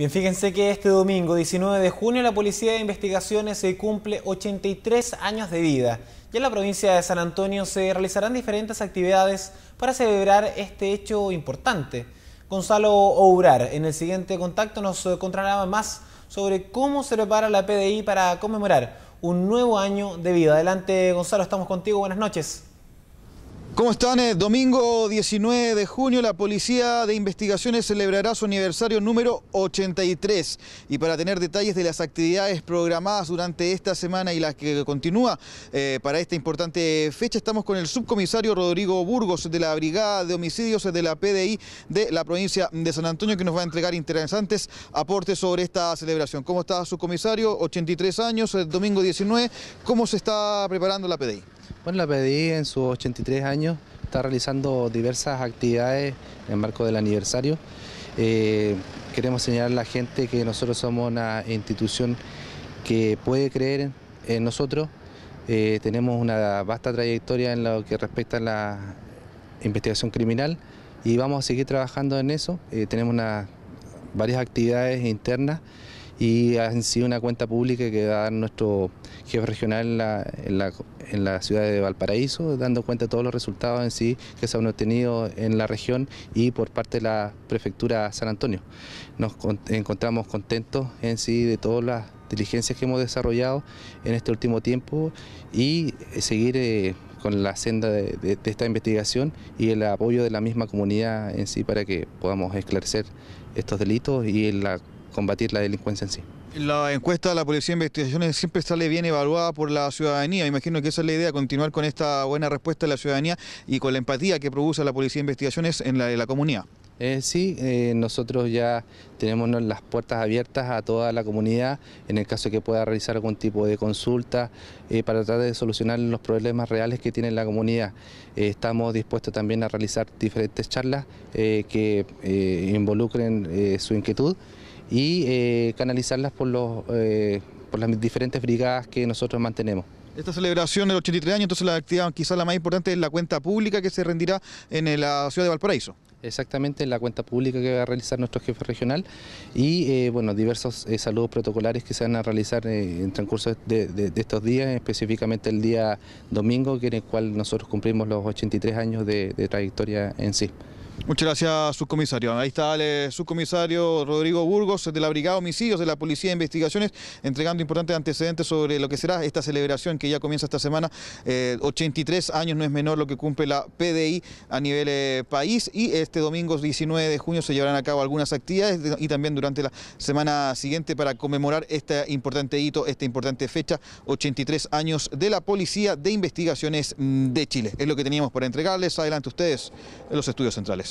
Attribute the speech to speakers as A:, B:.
A: Bien, fíjense que este domingo 19 de junio la Policía de Investigaciones se cumple 83 años de vida. Ya en la provincia de San Antonio se realizarán diferentes actividades para celebrar este hecho importante. Gonzalo Obrar, en el siguiente contacto nos contará más sobre cómo se prepara la PDI para conmemorar un nuevo año de vida. Adelante Gonzalo, estamos contigo, buenas noches. ¿Cómo están? Eh,
B: domingo 19 de junio la Policía de Investigaciones celebrará su aniversario número 83 y para tener detalles de las actividades programadas durante esta semana y las que continúa eh, para esta importante fecha estamos con el subcomisario Rodrigo Burgos de la Brigada de Homicidios de la PDI de la provincia de San Antonio que nos va a entregar interesantes aportes sobre esta celebración. ¿Cómo está subcomisario? 83 años, el eh, domingo 19,
C: ¿cómo se está preparando la PDI? Bueno, la PDI en sus 83 años está realizando diversas actividades en marco del aniversario. Eh, queremos señalar a la gente que nosotros somos una institución que puede creer en nosotros. Eh, tenemos una vasta trayectoria en lo que respecta a la investigación criminal y vamos a seguir trabajando en eso. Eh, tenemos varias actividades internas y ha sido una cuenta pública que va a dar nuestro jefe regional en la, ciudad de Valparaíso, dando cuenta de todos los resultados en sí que se han obtenido en la región y por parte de la prefectura San Antonio. Nos encontramos contentos en sí de todas las diligencias que hemos desarrollado en este último tiempo y eh, seguir eh, con la senda de, esta investigación y el apoyo de la misma comunidad en sí para que podamos esclarecer estos delitos y la combatir la delincuencia en sí.
B: La encuesta de la Policía de Investigaciones siempre sale bien evaluada por la ciudadanía. imagino que esa es la idea, continuar con esta buena respuesta de la ciudadanía y con la empatía que
C: produce la Policía de Investigaciones en la, la comunidad. Eh, sí, eh, nosotros ya tenemos las puertas abiertas a toda la comunidad en el caso que pueda realizar algún tipo de consulta eh, para tratar de solucionar los problemas reales que tiene la comunidad. estamos dispuestos también a realizar diferentes charlas que involucren su inquietud y eh, canalizarlas por, los, eh, por las diferentes brigadas que nosotros mantenemos. Esta
B: celebración del 83 años, entonces la actividad quizás la más importante es la cuenta pública que se rendirá
C: en eh, la ciudad de Valparaíso. Exactamente, la cuenta pública que va a realizar nuestro jefe regional y bueno, diversos saludos protocolares que se van a realizar en transcurso de, estos días, específicamente el día domingo, que en el cual nosotros cumplimos los 83 años de trayectoria en sí.
B: Muchas gracias, subcomisario. Ahí está el subcomisario Rodrigo Burgos de la Brigada Homicidios de la Policía de Investigaciones, entregando importantes antecedentes sobre lo que será esta celebración que ya comienza esta semana. 83 eh, años no es menor lo que cumple la PDI a nivel eh, país y este domingo 19 de junio se llevarán a cabo algunas actividades y también durante la semana siguiente para conmemorar este importante hito, esta importante fecha, 83 años de la Policía de Investigaciones mm, de Chile. Es lo que teníamos para entregarles. Adelante ustedes en los estudios centrales.